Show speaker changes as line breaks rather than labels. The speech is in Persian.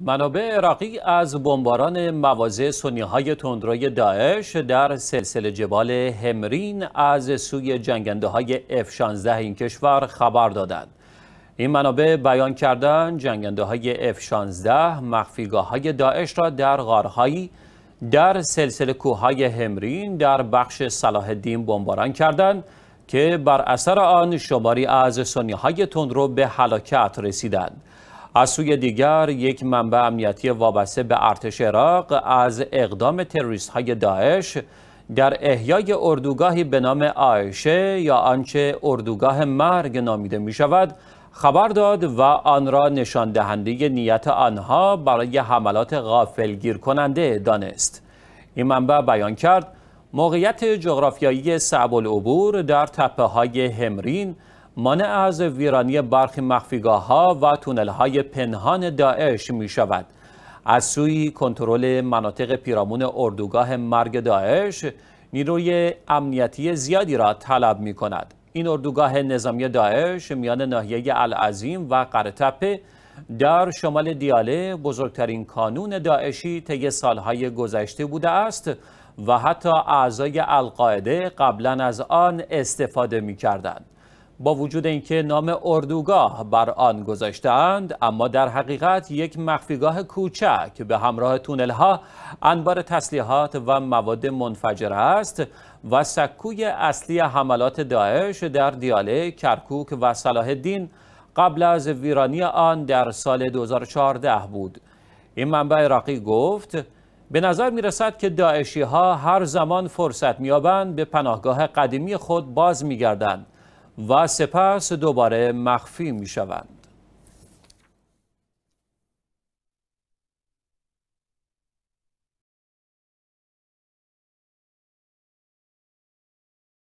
منابع عراقی از بمباران مواضع سنیهای تندروی داعش در سلسله جبال همرین از سوی جنگنده های F-16 این کشور خبر دادند. این منابع بیان کردن جنگنده های F-16 مخفیگاه های داعش را در غارهایی در سلسله کوههای همرین در بخش صلاح الدین بمباران کردند که بر اثر آن شماری از سنی تندرو به هلاکت رسیدند. از سوی دیگر یک منبع امنیتی وابسته به ارتش عراق از اقدام تروریست های داعش در احیای اردوگاهی به نام آیشه یا آنچه اردوگاه مرگ نامیده می شود خبر داد و آن را نشان دهنده نیت آنها برای حملات غافلگیر کننده دانست این منبع بیان کرد موقعیت جغرافیایی صعب العبور در تپه های همرین مانع از ویرانی برخی مخفیگاه ها و تونل های پنهان داعش می شود. از سوی کنترل مناطق پیرامون اردوگاه مرگ داعش نیروی امنیتی زیادی را طلب می کند. این اردوگاه نظامی داعش میان ناحیه العظیم و قرتپه در شمال دیاله بزرگترین کانون داعشی طی سالهای گذشته بوده است و حتی اعضای القاعده قبلا از آن استفاده می کردند. با وجود اینکه نام اردوگاه بر آن گذاشتند اما در حقیقت یک مخفیگاه کوچک به همراه تونل ها انبار تسلیحات و مواد منفجره است و سکوی اصلی حملات داعش در دیاله کرکوک و صلاح الدین قبل از ویرانی آن در سال 2014 بود این منبع عراقی گفت به نظر می رسد که داعشی ها هر زمان فرصت می به پناهگاه قدیمی خود باز می گردند و سپس دوباره مخفی می شوند.